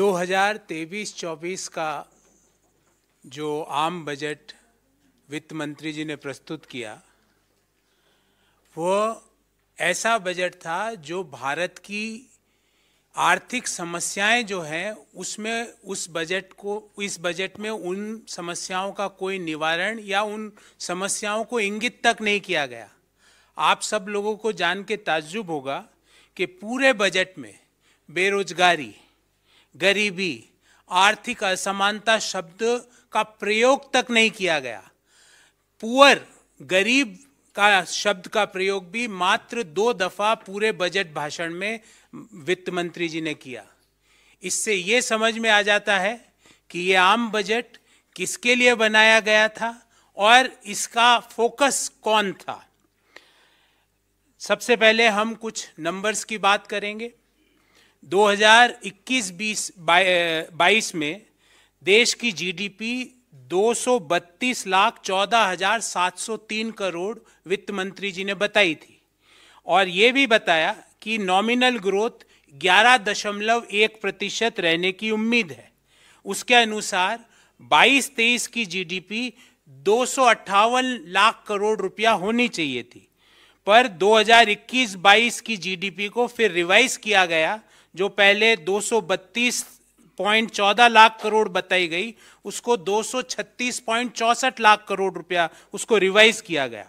2023-24 का जो आम बजट वित्त मंत्री जी ने प्रस्तुत किया वो ऐसा बजट था जो भारत की आर्थिक समस्याएं जो हैं उसमें उस बजट को इस बजट में उन समस्याओं का कोई निवारण या उन समस्याओं को इंगित तक नहीं किया गया आप सब लोगों को जान के ताज्जुब होगा कि पूरे बजट में बेरोजगारी गरीबी आर्थिक असमानता शब्द का प्रयोग तक नहीं किया गया पुअर गरीब का शब्द का प्रयोग भी मात्र दो दफा पूरे बजट भाषण में वित्त मंत्री जी ने किया इससे ये समझ में आ जाता है कि ये आम बजट किसके लिए बनाया गया था और इसका फोकस कौन था सबसे पहले हम कुछ नंबर्स की बात करेंगे 2021 22 बाईस में देश की जीडीपी 232 लाख चौदह हजार सात सौ तीन करोड़ वित्त मंत्री जी ने बताई थी और ये भी बताया कि नॉमिनल ग्रोथ 11.1 प्रतिशत रहने की उम्मीद है उसके अनुसार 22-23 की जीडीपी दो लाख करोड़ रुपया होनी चाहिए थी पर 2021-22 की जीडीपी को फिर रिवाइज किया गया जो पहले 232.14 लाख करोड़ बताई गई उसको 236.64 लाख करोड़ रुपया उसको रिवाइज किया गया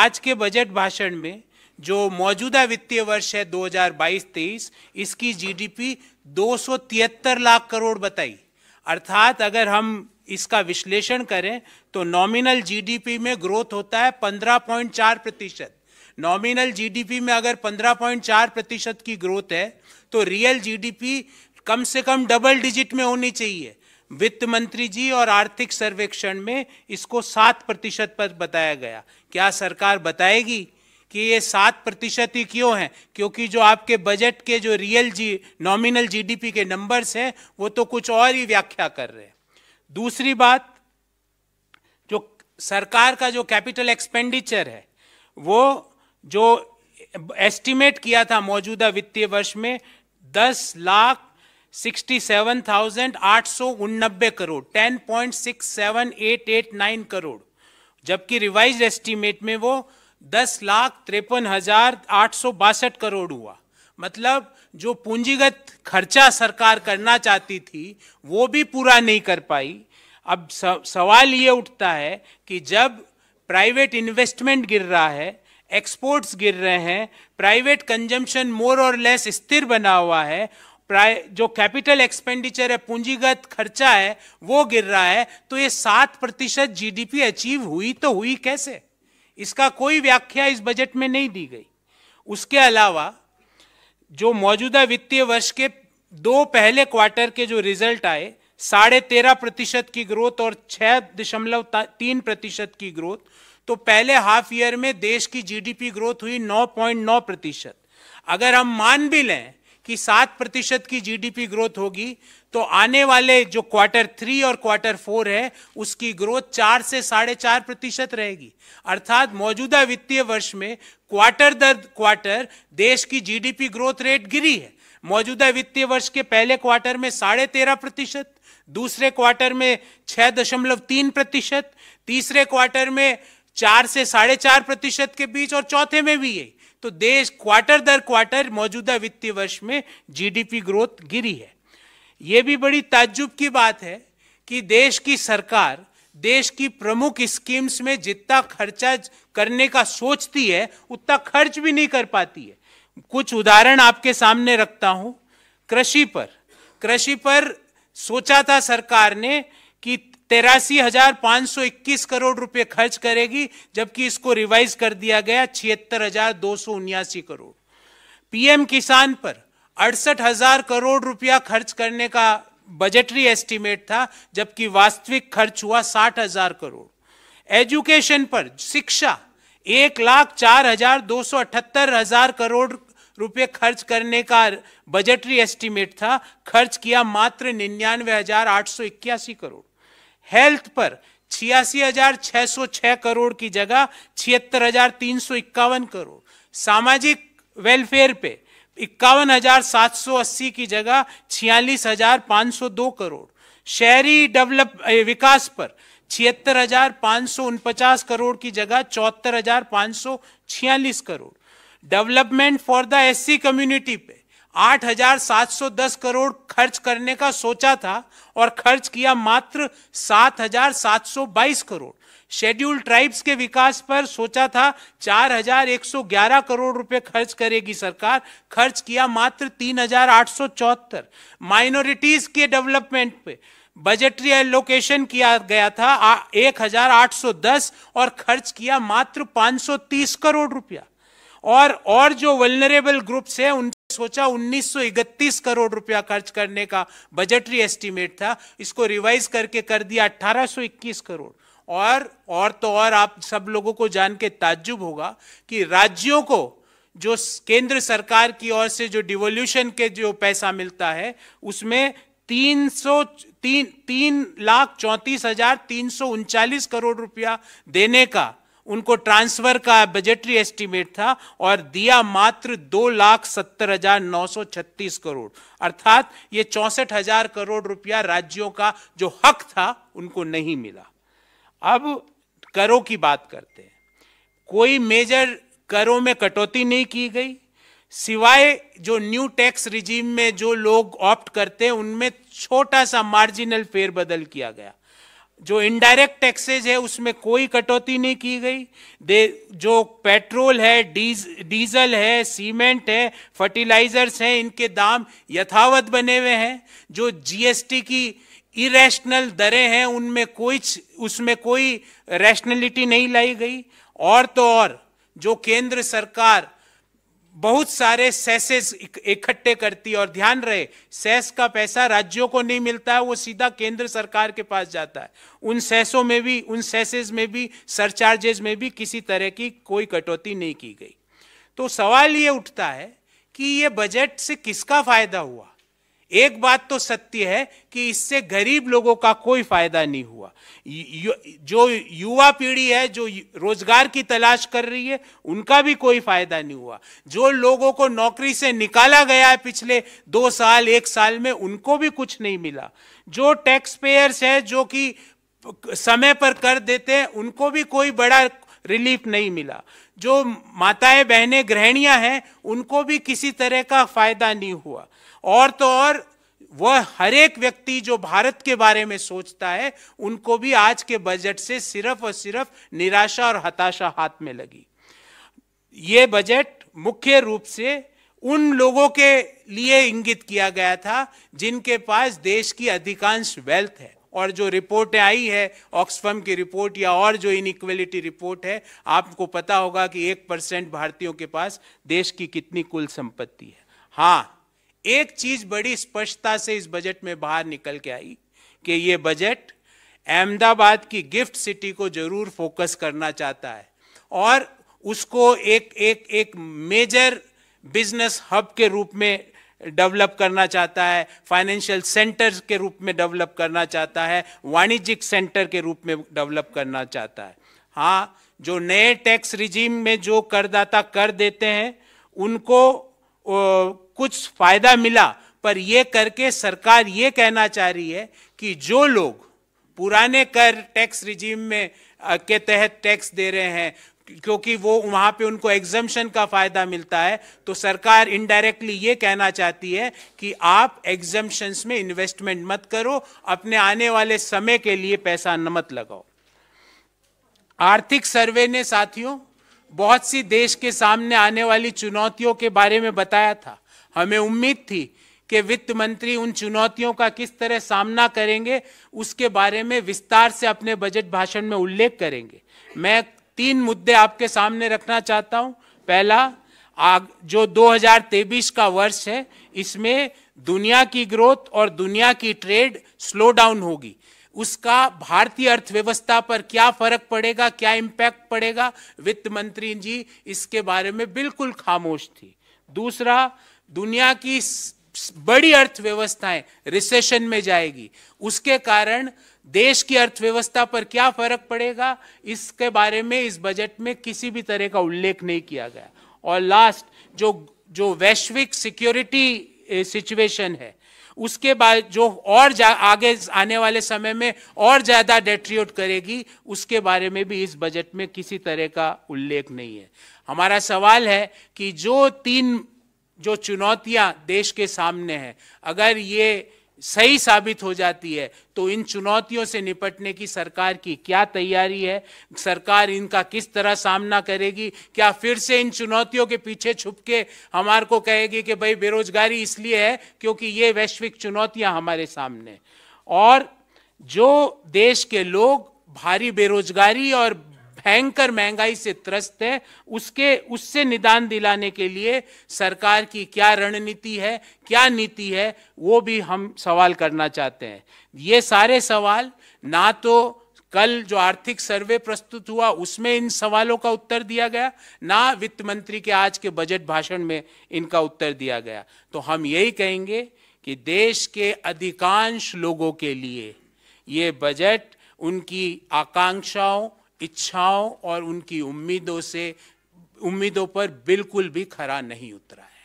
आज के बजट भाषण में जो मौजूदा वित्तीय वर्ष है 2022-23 इसकी जीडीपी 273 लाख करोड़ बताई अर्थात अगर हम इसका विश्लेषण करें तो नॉमिनल जीडीपी में ग्रोथ होता है 15.4 प्रतिशत नॉमिनल जीडीपी में अगर 15.4 प्रतिशत की ग्रोथ है तो रियल जीडीपी कम से कम डबल डिजिट में होनी चाहिए वित्त मंत्री जी और आर्थिक सर्वेक्षण में इसको सात प्रतिशत पर बताया गया क्या सरकार बताएगी कि ये सात प्रतिशत ही क्यों है क्योंकि जो आपके बजट के जो रियल जी नॉमिनल जीडीपी के नंबर्स हैं वो तो कुछ और ही व्याख्या कर रहे हैं दूसरी बात जो सरकार का जो कैपिटल एक्सपेंडिचर है वो जो एस्टिमेट किया था मौजूदा वित्तीय वर्ष में दस लाख सिक्सटी सेवन थाउजेंड आठ सौ उन्नबे crore ten point six seven eight eight nine crore जबकि रिवाइज एस्टिमेट में वो दस लाख तिरपन हजार आठ सौ बासठ करोड़ हुआ मतलब जो पूंजीगत खर्चा सरकार करना चाहती थी वो भी पूरा नहीं कर पाई अब सवाल ये उठता है कि जब प्राइवेट इन्वेस्टमेंट गिर रहा है एक्सपोर्ट्स गिर रहे हैं प्राइवेट कंजम्पशन मोर और लेस स्थिर बना हुआ है जो कैपिटल एक्सपेंडिचर है पूंजीगत खर्चा है वो गिर रहा है तो ये सात प्रतिशत जी अचीव हुई तो हुई कैसे इसका कोई व्याख्या इस बजट में नहीं दी गई उसके अलावा जो मौजूदा वित्तीय वर्ष के दो पहले क्वार्टर के जो रिजल्ट आए साढ़े तेरह प्रतिशत की ग्रोथ और छः दशमलव तीन प्रतिशत की ग्रोथ तो पहले हाफ ईयर में देश की जीडीपी ग्रोथ हुई 9.9 प्रतिशत अगर हम मान भी लें कि 7 प्रतिशत की जीडीपी ग्रोथ होगी तो आने वाले जो क्वार्टर थ्री और क्वार्टर फोर है उसकी ग्रोथ चार से साढ़े चार प्रतिशत रहेगी अर्थात मौजूदा वित्तीय वर्ष में क्वार्टर दर क्वार्टर देश की जीडीपी ग्रोथ रेट गिरी है मौजूदा वित्तीय वर्ष के पहले क्वार्टर में साढ़े तेरह प्रतिशत दूसरे क्वार्टर में छह दशमलव तीन प्रतिशत तीसरे क्वार्टर में चार से साढ़े चार प्रतिशत के बीच और चौथे में भी यही तो देश क्वार्टर दर क्वार्टर मौजूदा वित्तीय वर्ष में जीडीपी ग्रोथ गिरी है यह भी बड़ी ताज्जुब की बात है कि देश की सरकार देश की प्रमुख स्कीम्स में जितना खर्चा करने का सोचती है उतना खर्च भी नहीं कर पाती है कुछ उदाहरण आपके सामने रखता हूं कृषि पर कृषि पर सोचा था सरकार ने कि तेरासी हजार पाँच सौ इक्कीस करोड़ रुपए खर्च करेगी जबकि इसको रिवाइज कर दिया गया छिहत्तर हजार दो सौ उन्यासी करोड़ पीएम किसान पर अड़सठ हजार करोड़ रुपया खर्च करने का बजटरी एस्टीमेट था जबकि वास्तविक खर्च हुआ साठ हजार करोड़ एजुकेशन पर शिक्षा एक लाख चार हजार दो सौ अठहत्तर हजार करोड़ रुपए खर्च करने का बजटरी एस्टीमेट था खर्च किया मात्र निन्यानवे हजार आठ सौ इक्यासी करोड़ हेल्थ पर छियासी हजार छह सौ छह करोड़ की जगह छिहत्तर हजार तीन सौ इक्यावन करोड़ सामाजिक वेलफेयर पे इक्यावन हजार सात सौ अस्सी की जगह छियालीस हजार पाँच सौ दो करोड़ शहरी डेवलप विकास पर छिहत्तर हजार पाँच सौ उनपचास करोड़ की जगह चौहत्तर हजार पाँच सौ छियालीस crore development for the SC community पे 8,710 करोड़ खर्च करने का सोचा था और खर्च किया मात्र 7,722 करोड़ शेड्यूल ट्राइब्स के विकास पर सोचा था 4,111 करोड़ रुपए खर्च करेगी सरकार खर्च किया मात्र 3,874 माइनॉरिटीज के डेवलपमेंट पे बजटरी एलोकेशन किया गया था 1,810 और खर्च किया मात्र 530 करोड़ रुपया और और जो वेलनरेबल ग्रुप्स हैं उन सोचा 1931 करोड़ रुपया खर्च करने का बजटरी एस्टीमेट था इसको रिवाइज करके कर दिया 1821 करोड़ और और तो और आप सब लोगों को जान के ताज्जुब होगा कि राज्यों को जो केंद्र सरकार की ओर से जो डिवोल्यूशन के जो पैसा मिलता है उसमें तीन सौ तीन तीन लाख चौंतीस हजार तीन सौ उनचालीस करोड़ रुपया देने का उनको ट्रांसफर का बजटरी एस्टीमेट था और दिया मात्र दो लाख सत्तर हजार नौ सौ छत्तीस करोड़ अर्थात ये चौसठ हजार करोड़ रुपया राज्यों का जो हक था उनको नहीं मिला अब करों की बात करते हैं कोई मेजर करों में कटौती नहीं की गई सिवाय जो न्यू टैक्स रिजीम में जो लोग ऑप्ट करते हैं उनमें छोटा सा मार्जिनल फेरबदल किया गया जो इनडायरेक्ट टैक्सेज है उसमें कोई कटौती नहीं की गई दे जो पेट्रोल है डीज डीजल है सीमेंट है फर्टिलाइजर्स हैं इनके दाम यथावत बने हुए हैं जो जीएसटी की इरेशनल दरें हैं उनमें कोई उसमें कोई रैशनलिटी नहीं लाई गई और तो और जो केंद्र सरकार बहुत सारे सेसेस इकट्ठे करती और ध्यान रहे सेस का पैसा राज्यों को नहीं मिलता है वो सीधा केंद्र सरकार के पास जाता है उन सेसों में भी उन सेसेस में भी सरचार्जेज में भी किसी तरह की कोई कटौती नहीं की गई तो सवाल ये उठता है कि ये बजट से किसका फायदा हुआ एक बात तो सत्य है कि इससे गरीब लोगों का कोई फायदा नहीं हुआ यु, जो युवा पीढ़ी है जो रोजगार की तलाश कर रही है उनका भी कोई फायदा नहीं हुआ जो लोगों को नौकरी से निकाला गया है पिछले दो साल एक साल में उनको भी कुछ नहीं मिला जो टैक्स पेयर्स है जो कि समय पर कर देते हैं उनको भी कोई बड़ा रिलीफ नहीं मिला जो माताएं बहनें गृहणियां हैं उनको भी किसी तरह का फायदा नहीं हुआ और तो और वह हर एक व्यक्ति जो भारत के बारे में सोचता है उनको भी आज के बजट से सिर्फ और सिर्फ निराशा और हताशा हाथ में लगी ये बजट मुख्य रूप से उन लोगों के लिए इंगित किया गया था जिनके पास देश की अधिकांश वेल्थ है और जो रिपोर्टें आई है ऑक्सफर्म की रिपोर्ट या और जो इनक्वलिटी रिपोर्ट है आपको पता होगा कि एक परसेंट भारतीयों के पास देश की कितनी कुल संपत्ति है हाँ एक चीज बड़ी स्पष्टता से इस बजट में बाहर निकल के आई कि ये बजट अहमदाबाद की गिफ्ट सिटी को जरूर फोकस करना चाहता है और उसको एक एक एक मेजर बिजनेस हब के रूप में डेवलप करना चाहता है फाइनेंशियल सेंटर के रूप में डेवलप करना चाहता है वाणिज्यिक सेंटर के रूप में डेवलप करना चाहता है हाँ जो नए टैक्स रिजीम में जो करदाता कर देते हैं उनको ओ, कुछ फायदा मिला पर यह करके सरकार ये कहना चाह रही है कि जो लोग पुराने कर टैक्स रिजीम में के तहत टैक्स दे रहे हैं क्योंकि वो वहां पे उनको एग्जम्पन का फ़ायदा मिलता है तो सरकार इनडायरेक्टली ये कहना चाहती है कि आप एग्जम्पन्स में इन्वेस्टमेंट मत करो अपने आने वाले समय के लिए पैसा न मत लगाओ आर्थिक सर्वे ने साथियों बहुत सी देश के सामने आने वाली चुनौतियों के बारे में बताया था हमें उम्मीद थी कि वित्त मंत्री उन चुनौतियों का किस तरह सामना करेंगे उसके बारे में विस्तार से अपने बजट भाषण में उल्लेख करेंगे मैं तीन मुद्दे आपके सामने रखना चाहता हूं पहला आग जो 2023 का वर्ष है इसमें दुनिया की ग्रोथ और दुनिया की ट्रेड स्लो डाउन होगी उसका भारतीय अर्थव्यवस्था पर क्या फर्क पड़ेगा क्या इम्पैक्ट पड़ेगा वित्त मंत्री जी इसके बारे में बिल्कुल खामोश थी दूसरा दुनिया की बड़ी अर्थव्यवस्थाएं रिसेशन में जाएगी उसके कारण देश की अर्थव्यवस्था पर क्या फर्क पड़ेगा इसके बारे में इस बजट में किसी भी तरह का उल्लेख नहीं किया गया और लास्ट जो जो वैश्विक सिक्योरिटी सिचुएशन है उसके बाद जो और आगे आने वाले समय में और ज़्यादा डेट्रियोट करेगी उसके बारे में भी इस बजट में किसी तरह का उल्लेख नहीं है हमारा सवाल है कि जो तीन जो चुनौतियां देश के सामने हैं अगर ये सही साबित हो जाती है तो इन चुनौतियों से निपटने की सरकार की क्या तैयारी है सरकार इनका किस तरह सामना करेगी क्या फिर से इन चुनौतियों के पीछे छुप के हमारे को कहेगी कि भाई बेरोजगारी इसलिए है क्योंकि ये वैश्विक चुनौतियां हमारे सामने और जो देश के लोग भारी बेरोजगारी और भयंकर महंगाई से त्रस्त है उसके उससे निदान दिलाने के लिए सरकार की क्या रणनीति है क्या नीति है वो भी हम सवाल करना चाहते हैं ये सारे सवाल ना तो कल जो आर्थिक सर्वे प्रस्तुत हुआ उसमें इन सवालों का उत्तर दिया गया ना वित्त मंत्री के आज के बजट भाषण में इनका उत्तर दिया गया तो हम यही कहेंगे कि देश के अधिकांश लोगों के लिए ये बजट उनकी आकांक्षाओं इच्छाओं और उनकी उम्मीदों से उम्मीदों पर बिल्कुल भी खरा नहीं उतरा है